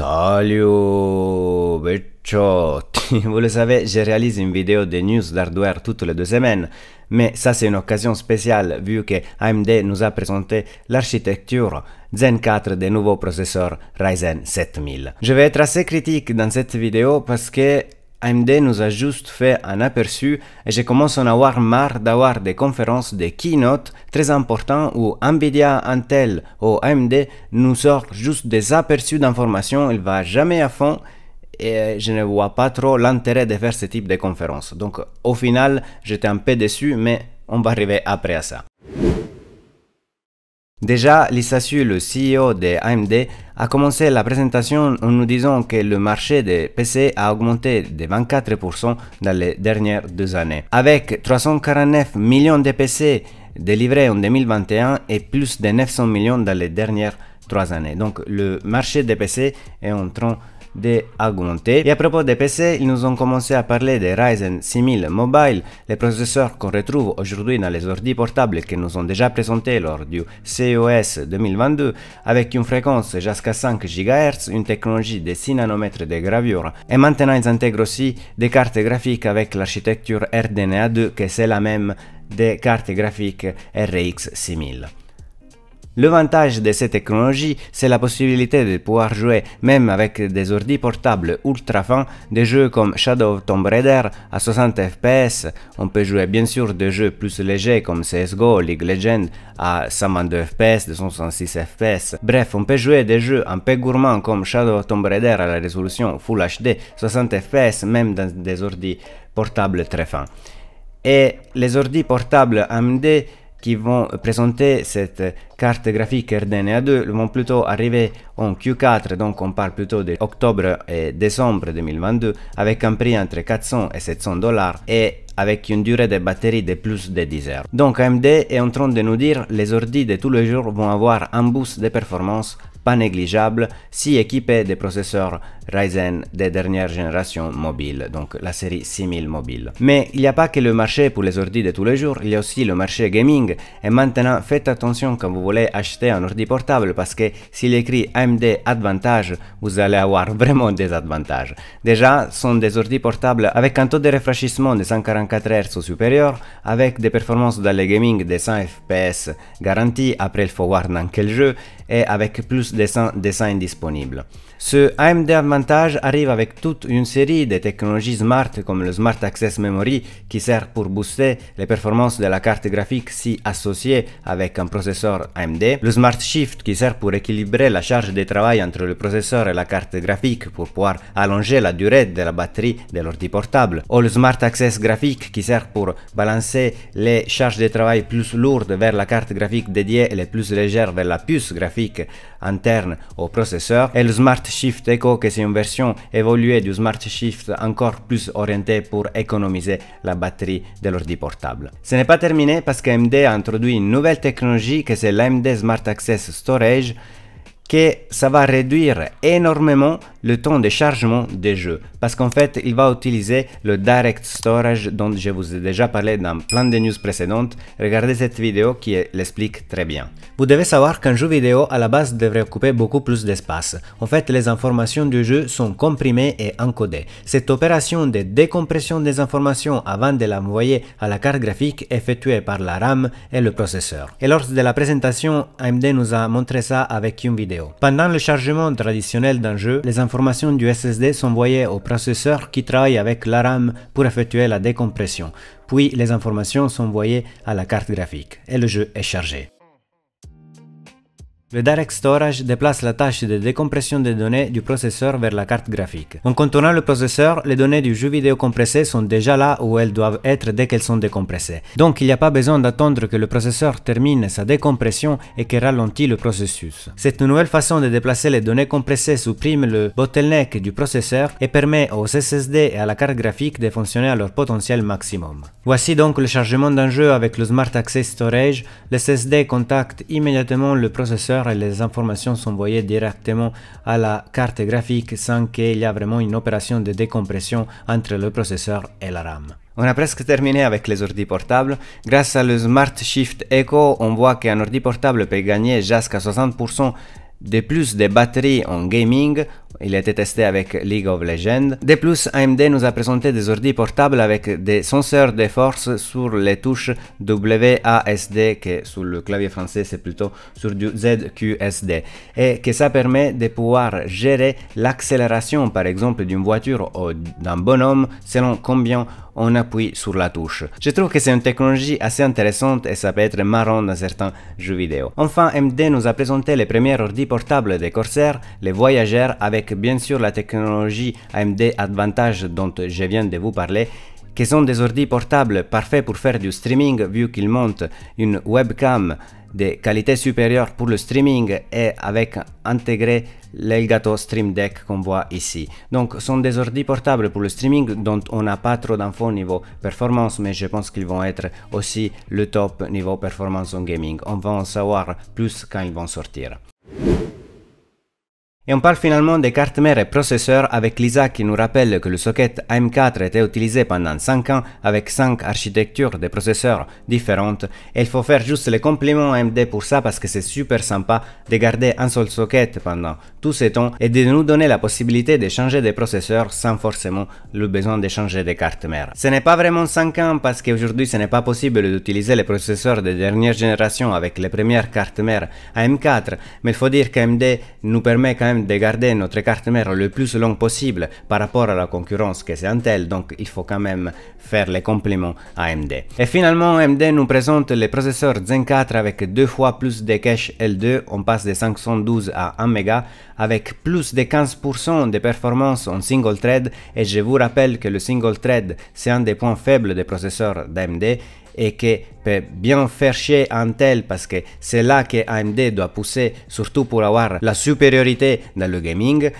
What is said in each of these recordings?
Salut, Becciotti! Vous le savez, je réalise une vidéo de news d'hardware toutes les deux semaines, mais ça c'est une occasion spéciale vu que AMD nous a présenté l'architecture Zen 4 des nouveaux processeurs Ryzen 7000. Je vais être assez critique dans cette vidéo parce que AMD nous a juste fait un aperçu et je commence à en avoir marre d'avoir des conférences des keynote très importantes où Nvidia, Intel ou AMD nous sortent juste des aperçus d'informations, il va jamais à fond et je ne vois pas trop l'intérêt de faire ce type de conférence. Donc au final, j'étais un peu déçu mais on va arriver après à ça. Déjà, su le CEO de AMD, a commencé la présentation en nous disant que le marché des PC a augmenté de 24% dans les dernières deux années. Avec 349 millions de PC délivrés en 2021 et plus de 900 millions dans les dernières trois années. Donc le marché des PC est en train augmenter. Et à propos des PC, ils nous ont commencé à parler des Ryzen 6000 Mobile, les processeurs qu'on retrouve aujourd'hui dans les ordi portables qu'ils nous ont déjà présentés lors du CES 2022, avec une fréquence jusqu'à 5 GHz, une technologie de 6 nanomètres de gravure. Et maintenant, ils intègrent aussi des cartes graphiques avec l'architecture RDNA 2, que c'est la même des cartes graphiques RX 6000. Le de ces technologies, c'est la possibilité de pouvoir jouer, même avec des ordis portables ultra fins, des jeux comme Shadow of Tomb Raider à 60 fps. On peut jouer bien sûr des jeux plus légers comme CSGO, League Legend à 122 fps, 266 fps. Bref, on peut jouer des jeux un peu gourmands comme Shadow of Tomb Raider à la résolution Full HD 60 fps, même dans des ordis portables très fins. Et les ordi portables AMD qui vont présenter cette carte graphique RDNA 2 vont plutôt arriver en Q4, donc on parle plutôt de octobre et décembre 2022, avec un prix entre 400 et 700 dollars et avec une durée de batterie de plus de 10 heures. Donc AMD est en train de nous dire les ordi de tous les jours vont avoir un boost de performance pas négligeable si équipés de processeurs Ryzen des dernières générations mobiles, donc la série 6000 mobile. Mais il n'y a pas que le marché pour les ordi de tous les jours, il y a aussi le marché gaming. Et maintenant, faites attention quand vous voulez acheter un ordi portable parce que s'il écrit AMD Advantage, vous allez avoir vraiment des avantages. Déjà, sont des ordi portables avec un taux de rafraîchissement de 144 Hz supérieur, avec des performances dans le gaming de 100 FPS garanties après le forward dans quel jeu, et avec plus de 100 designs disponibles. Ce AMD Advantage arrive avec toute une série de technologies smart comme le Smart Access Memory qui sert pour booster les performances de la carte graphique si associée avec un processeur AMD, le Smart Shift qui sert pour équilibrer la charge de travail entre le processeur et la carte graphique pour pouvoir allonger la durée de la batterie de l'ordi portable, ou le Smart Access graphique qui sert pour balancer les charges de travail plus lourdes vers la carte graphique dédiée et les plus légères vers la puce graphique interne au processeur, et le Smart Shift Echo qui c'est version évoluée du Smart Shift encore plus orientée pour économiser la batterie de l'ordi portable. Ce n'est pas terminé parce qu'AMD a introduit une nouvelle technologie que c'est l'AMD Smart Access Storage que ça va réduire énormément le temps de chargement des jeux parce qu'en fait il va utiliser le direct storage dont je vous ai déjà parlé dans plein de news précédentes regardez cette vidéo qui l'explique très bien vous devez savoir qu'un jeu vidéo à la base devrait occuper beaucoup plus d'espace en fait les informations du jeu sont comprimées et encodées cette opération de décompression des informations avant de la l'envoyer à la carte graphique est effectuée par la RAM et le processeur et lors de la présentation AMD nous a montré ça avec une vidéo pendant le chargement traditionnel d'un jeu, les informations du SSD sont envoyées au processeur qui travaille avec la RAM pour effectuer la décompression, puis les informations sont envoyées à la carte graphique et le jeu est chargé. Le Direct Storage déplace la tâche de décompression des données du processeur vers la carte graphique. En contournant le processeur, les données du jeu vidéo compressé sont déjà là où elles doivent être dès qu'elles sont décompressées. Donc il n'y a pas besoin d'attendre que le processeur termine sa décompression et qu'il ralentit le processus. Cette nouvelle façon de déplacer les données compressées supprime le bottleneck du processeur et permet aux SSD et à la carte graphique de fonctionner à leur potentiel maximum. Voici donc le chargement d'un jeu avec le Smart Access Storage. Le SSD contacte immédiatement le processeur et les informations sont envoyées directement à la carte graphique sans qu'il y ait vraiment une opération de décompression entre le processeur et la RAM. On a presque terminé avec les ordi portables. Grâce à le Smart Shift Echo, on voit qu'un ordi portable peut gagner jusqu'à 60% de plus de batterie en gaming il a été testé avec League of Legends. De plus, AMD nous a présenté des ordi portables avec des senseurs de force sur les touches WASD, que sur le clavier français c'est plutôt sur du ZQSD, et que ça permet de pouvoir gérer l'accélération par exemple d'une voiture ou d'un bonhomme selon combien on appuie sur la touche. Je trouve que c'est une technologie assez intéressante et ça peut être marrant dans certains jeux vidéo. Enfin, AMD nous a présenté les premiers ordi portables des Corsair, les voyageurs avec bien sûr la technologie AMD Advantage dont je viens de vous parler, qui sont des ordis portables parfaits pour faire du streaming vu qu'ils montent une webcam de qualité supérieure pour le streaming et avec intégré l'Elgato Stream Deck qu'on voit ici. Donc sont des ordis portables pour le streaming dont on n'a pas trop d'infos niveau performance mais je pense qu'ils vont être aussi le top niveau performance en gaming. On va en savoir plus quand ils vont sortir. Et on parle finalement des cartes mères et processeurs avec Lisa qui nous rappelle que le socket AM4 était utilisé pendant 5 ans avec 5 architectures de processeurs différentes. Et il faut faire juste les à AMD pour ça parce que c'est super sympa de garder un seul socket pendant tout ces temps et de nous donner la possibilité de des processeurs sans forcément le besoin de changer des cartes mères. Ce n'est pas vraiment 5 ans parce qu'aujourd'hui ce n'est pas possible d'utiliser les processeurs de dernière génération avec les premières cartes mères AM4 mais il faut dire qu'AMD nous permet quand même de garder notre carte mère le plus long possible par rapport à la concurrence que c'est Intel, donc il faut quand même faire les compléments à AMD. Et finalement, AMD nous présente les processeurs Zen 4 avec deux fois plus de cache L2, on passe de 512 à 1 méga, avec plus de 15% de performance en single thread, et je vous rappelle que le single thread c'est un des points faibles des processeurs d'AMD, et que peut bien faire chier Intel parce que c'est là que AMD doit pousser, surtout pour avoir la supériorité dans le gaming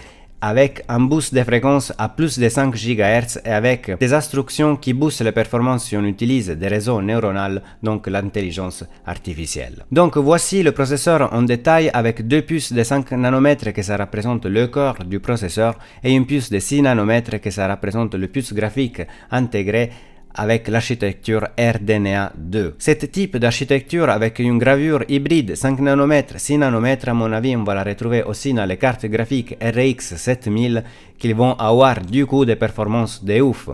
avec un boost de fréquence à plus de 5 GHz et avec des instructions qui boostent les performances si on utilise des réseaux neuronaux, donc l'intelligence artificielle. Donc voici le processeur en détail avec deux puces de 5 nanomètres que ça représente le corps du processeur et une puce de 6 nanomètres que ça représente le puce graphique intégré avec l'architecture RDNA 2. Cet type d'architecture avec une gravure hybride 5 nanomètres, 6 nanomètres à mon avis on va la retrouver aussi dans les cartes graphiques RX 7000 qui vont avoir du coup des performances de ouf.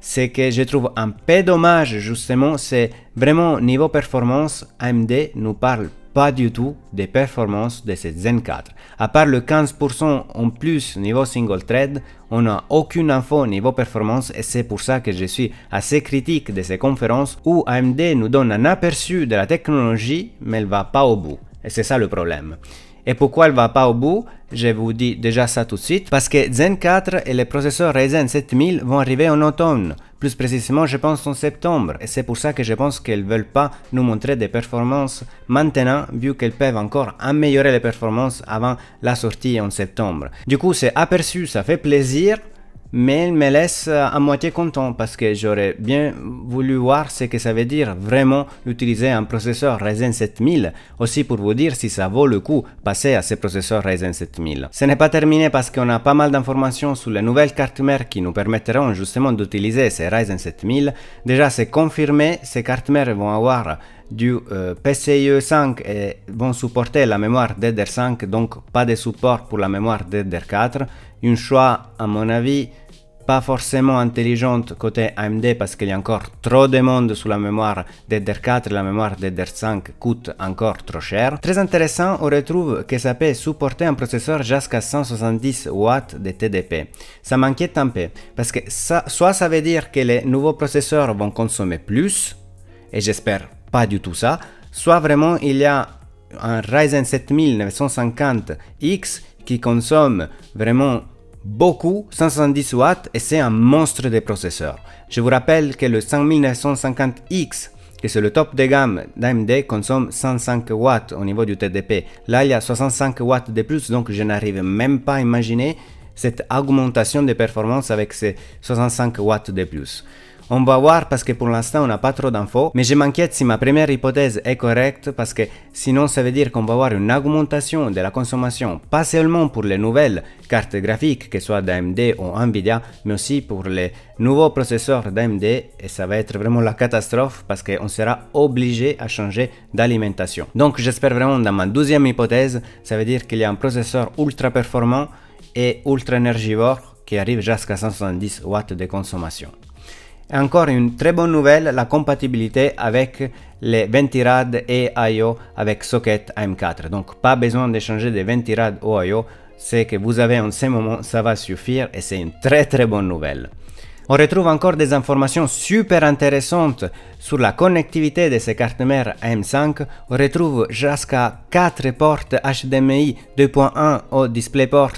Ce que je trouve un peu dommage justement c'est vraiment niveau performance AMD nous parle pas du tout des performances de cette Zen 4. À part le 15% en plus niveau single thread, on n'a aucune info niveau performance et c'est pour ça que je suis assez critique de ces conférences où AMD nous donne un aperçu de la technologie mais elle va pas au bout. Et c'est ça le problème. Et pourquoi elle va pas au bout Je vous dis déjà ça tout de suite. Parce que Zen 4 et les processeurs Ryzen 7000 vont arriver en automne. Plus précisément, je pense en septembre. Et c'est pour ça que je pense qu'elles veulent pas nous montrer des performances maintenant, vu qu'elles peuvent encore améliorer les performances avant la sortie en septembre. Du coup, c'est aperçu, ça fait plaisir mais il me laisse euh, à moitié content parce que j'aurais bien voulu voir ce que ça veut dire vraiment utiliser un processeur Ryzen 7000, aussi pour vous dire si ça vaut le coup passer à ce processeur Ryzen 7000. Ce n'est pas terminé parce qu'on a pas mal d'informations sur les nouvelles cartes mères qui nous permettront justement d'utiliser ces Ryzen 7000. Déjà c'est confirmé, ces cartes mères vont avoir du euh, PCIe e 5 et vont supporter la mémoire DDR5, donc pas de support pour la mémoire DDR4. Une choix, à mon avis, pas forcément intelligente côté AMD parce qu'il y a encore trop de monde sur la mémoire DDR4 et la mémoire DDR5 coûte encore trop cher. Très intéressant, on retrouve que ça peut supporter un processeur jusqu'à 170 watts de TDP. Ça m'inquiète un peu parce que ça, soit ça veut dire que les nouveaux processeurs vont consommer plus, et j'espère pas du tout ça, soit vraiment il y a un Ryzen 7950X qui consomme vraiment beaucoup, 170 watts, et c'est un monstre de processeurs Je vous rappelle que le 5950X, qui c'est le top de gamme d'AMD, consomme 105 watts au niveau du TDP. Là, il y a 65 watts de plus, donc je n'arrive même pas à imaginer cette augmentation de performance avec ces 65 watts de plus. On va voir parce que pour l'instant on n'a pas trop d'infos, mais je m'inquiète si ma première hypothèse est correcte parce que sinon ça veut dire qu'on va avoir une augmentation de la consommation, pas seulement pour les nouvelles cartes graphiques, que ce soit d'AMD ou Nvidia, mais aussi pour les nouveaux processeurs d'AMD et ça va être vraiment la catastrophe parce qu'on sera obligé à changer d'alimentation. Donc j'espère vraiment dans ma deuxième hypothèse, ça veut dire qu'il y a un processeur ultra performant et ultra énergivore qui arrive jusqu'à 170 watts de consommation encore une très bonne nouvelle, la compatibilité avec les RAD et IO avec socket AM4. Donc pas besoin d'échanger des de Ventirad ou IO, c'est que vous avez en ce moment, ça va suffire et c'est une très très bonne nouvelle. On retrouve encore des informations super intéressantes sur la connectivité de ces cartes mères M5. On retrouve jusqu'à 4 portes HDMI 2.1 au DisplayPort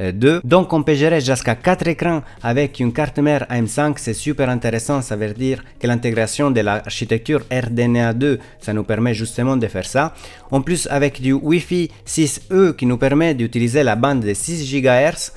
2. Euh, Donc on peut gérer jusqu'à 4 écrans avec une carte mère M5. C'est super intéressant, ça veut dire que l'intégration de l'architecture RDNA 2, ça nous permet justement de faire ça. En plus avec du Wi-Fi 6E qui nous permet d'utiliser la bande de 6 GHz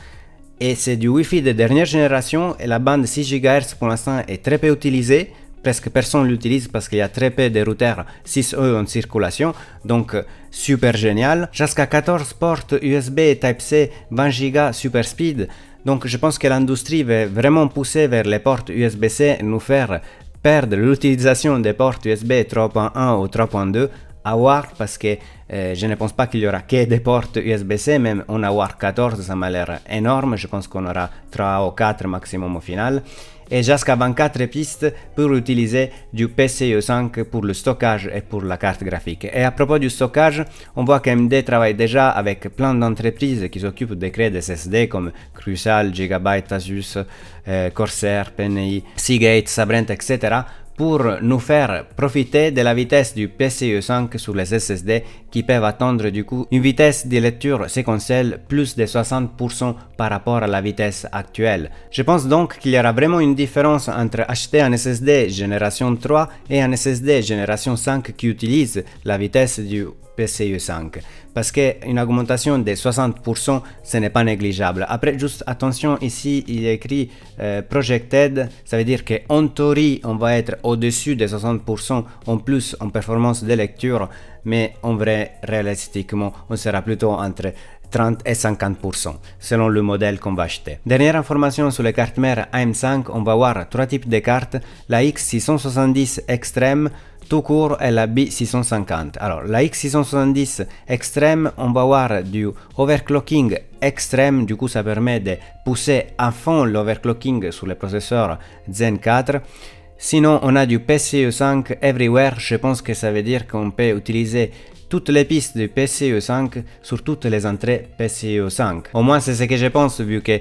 et c'est du Wi-Fi de dernière génération et la bande 6 GHz pour l'instant est très peu utilisée. Presque personne l'utilise parce qu'il y a très peu de routeurs 6E en circulation, donc euh, super génial. Jusqu'à 14 portes USB Type-C 20 Go super speed, donc je pense que l'industrie va vraiment pousser vers les portes USB-C nous faire perdre l'utilisation des portes USB 3.1 ou 3.2 avoir parce que euh, je ne pense pas qu'il y aura que des portes USB-C, même on avoir 14, ça m'a l'air énorme, je pense qu'on aura 3 ou 4 maximum au final, et jusqu'à 24 pistes pour utiliser du PCIe5 e pour le stockage et pour la carte graphique. Et à propos du stockage, on voit qu'AMD travaille déjà avec plein d'entreprises qui s'occupent de créer des SSD comme Crucial, Gigabyte, Asus, euh, Corsair, PNI, Seagate, Sabrent, etc pour nous faire profiter de la vitesse du PCIe5 e sur les SSD qui peuvent attendre du coup une vitesse de lecture séquentielle plus de 60% par rapport à la vitesse actuelle. Je pense donc qu'il y aura vraiment une différence entre acheter un SSD génération 3 et un SSD génération 5 qui utilise la vitesse du PCIe e 5 parce qu'une augmentation de 60%, ce n'est pas négligeable. Après, juste attention, ici, il est écrit euh, projected, ça veut dire qu'en théorie, on va être au-dessus des 60% en plus en performance de lecture, mais en vrai, réalistiquement, on sera plutôt entre 30 et 50% selon le modèle qu'on va acheter. Dernière information sur les cartes mères AM5, on va voir trois types de cartes, la X670 Extreme, tout court est la B650. Alors la X670 extrême, on va voir du overclocking extrême, du coup ça permet de pousser à fond l'overclocking sur les processeurs Zen 4. Sinon on a du PCIe5 e everywhere, je pense que ça veut dire qu'on peut utiliser toutes les pistes du PCIe5 e sur toutes les entrées PCIe5. E Au moins c'est ce que je pense vu que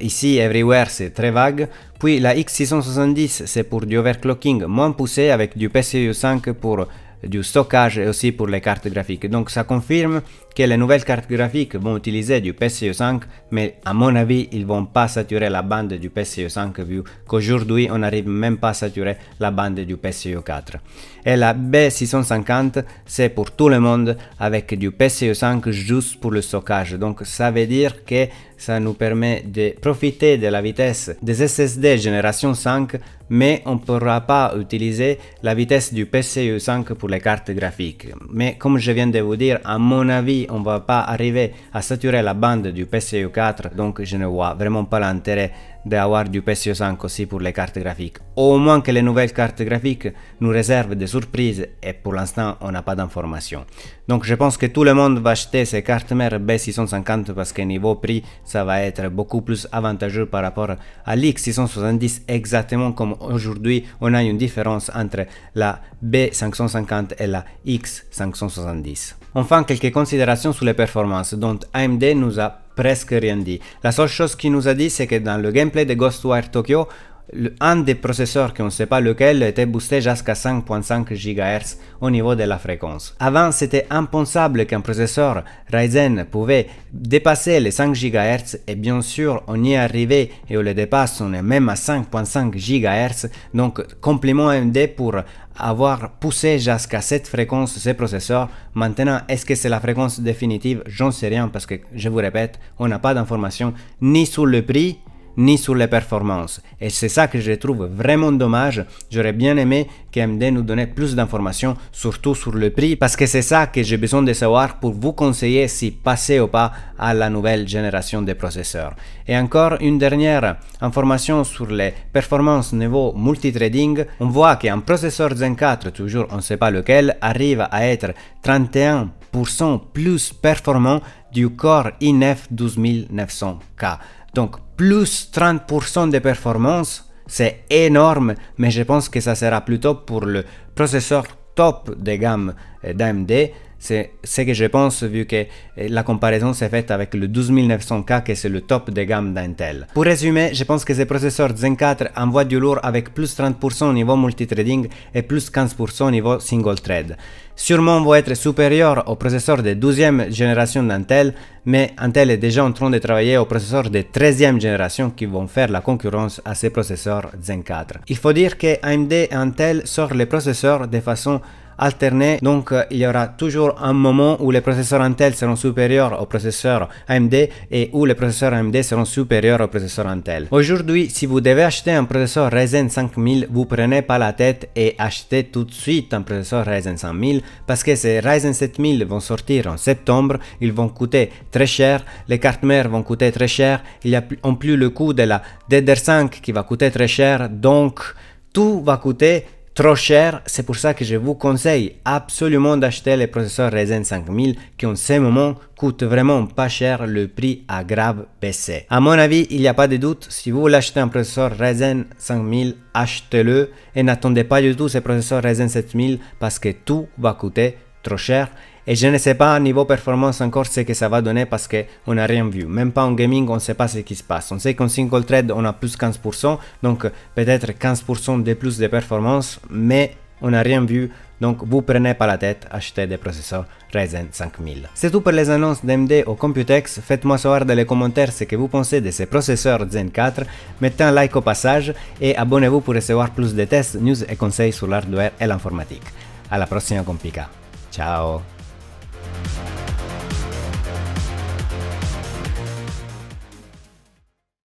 Ici, Everywhere, c'est très vague. Puis la X670, c'est pour du overclocking moins poussé avec du PCIe 5 pour du stockage et aussi pour les cartes graphiques. Donc ça confirme que les nouvelles cartes graphiques vont utiliser du PCIe5, e mais à mon avis, ils vont pas saturer la bande du PCIe5 e vu qu'aujourd'hui, on n'arrive même pas à saturer la bande du PCIe4. Et la B650, c'est pour tout le monde avec du PCIe5 e juste pour le stockage. Donc ça veut dire que ça nous permet de profiter de la vitesse des SSD génération 5, mais on ne pourra pas utiliser la vitesse du PCIe 5 pour les cartes graphiques. Mais comme je viens de vous dire, à mon avis, on va pas arriver à saturer la bande du PCU4, e donc je ne vois vraiment pas l'intérêt avoir du 5 aussi pour les cartes graphiques. Au moins que les nouvelles cartes graphiques nous réservent des surprises et pour l'instant on n'a pas d'informations. Donc je pense que tout le monde va acheter ces cartes mères B650 parce que niveau prix ça va être beaucoup plus avantageux par rapport à l'X670 exactement comme aujourd'hui on a une différence entre la B550 et la X570. Enfin quelques considérations sur les performances dont AMD nous a presque rien dit. La seule chose qui nous a dit, c'est que dans le gameplay de Ghostwire Tokyo, un des processeurs, qu'on ne sait pas lequel, était boosté jusqu'à 5.5 GHz au niveau de la fréquence. Avant, c'était impensable qu'un processeur Ryzen pouvait dépasser les 5 GHz et bien sûr, on y est arrivé et on le dépasse, on est même à 5.5 GHz. Donc, complément AMD pour avoir poussé jusqu'à cette fréquence ces processeurs. Maintenant, est-ce que c'est la fréquence définitive J'en sais rien parce que, je vous répète, on n'a pas d'informations ni sur le prix ni sur les performances. Et c'est ça que je trouve vraiment dommage. J'aurais bien aimé qu'AMD nous donnait plus d'informations, surtout sur le prix, parce que c'est ça que j'ai besoin de savoir pour vous conseiller si passer ou pas à la nouvelle génération de processeurs. Et encore une dernière information sur les performances niveau multitrading. On voit qu'un processeur Zen 4, toujours on ne sait pas lequel, arrive à être 31% plus performant du Core i9 12900K. Donc plus 30% de performance, c'est énorme, mais je pense que ça sera plutôt pour le processeur top de gamme euh, d'AMD c'est ce que je pense vu que eh, la comparaison s'est faite avec le 12900K qui est le top de gamme d'Intel. Pour résumer, je pense que ces processeurs Zen 4 envoie du lourd avec plus 30% au niveau multitrading et plus 15% au niveau single thread. Sûrement va être supérieur au processeur de 12e génération d'Intel, mais Intel est déjà en train de travailler au processeur de 13e génération qui vont faire la concurrence à ces processeurs Zen 4. Il faut dire que AMD et Intel sortent les processeurs de façon alterner. Donc euh, il y aura toujours un moment où les processeurs Intel seront supérieurs aux processeurs AMD et où les processeurs AMD seront supérieurs aux processeurs Intel. Aujourd'hui, si vous devez acheter un processeur Ryzen 5000, vous prenez pas la tête et achetez tout de suite un processeur Ryzen 5000 parce que ces Ryzen 7000 vont sortir en septembre, ils vont coûter très cher, les cartes mères vont coûter très cher, il y a en plus le coût de la DDR5 qui va coûter très cher, donc tout va coûter trop cher. C'est pour ça que je vous conseille absolument d'acheter les processeurs Ryzen 5000 qui en ce moment coûtent vraiment pas cher, le prix à grave baissé. À mon avis, il n'y a pas de doute, si vous voulez acheter un processeur Ryzen 5000, achetez-le et n'attendez pas du tout ces processeurs Ryzen 7000 parce que tout va coûter trop cher et je ne sais pas niveau performance encore ce que ça va donner parce qu'on n'a rien vu. Même pas en gaming, on ne sait pas ce qui se passe. On sait qu'en single thread, on a plus 15%, donc peut-être 15% de plus de performance, mais on n'a rien vu donc vous prenez pas la tête, achetez des processeurs Ryzen 5000. C'est tout pour les annonces d'AMD au Computex, faites-moi savoir dans les commentaires ce que vous pensez de ces processeurs Zen 4, mettez un like au passage et abonnez-vous pour recevoir plus de tests, news et conseils sur l'hardware et l'informatique. À la prochaine compica, ciao Thank you.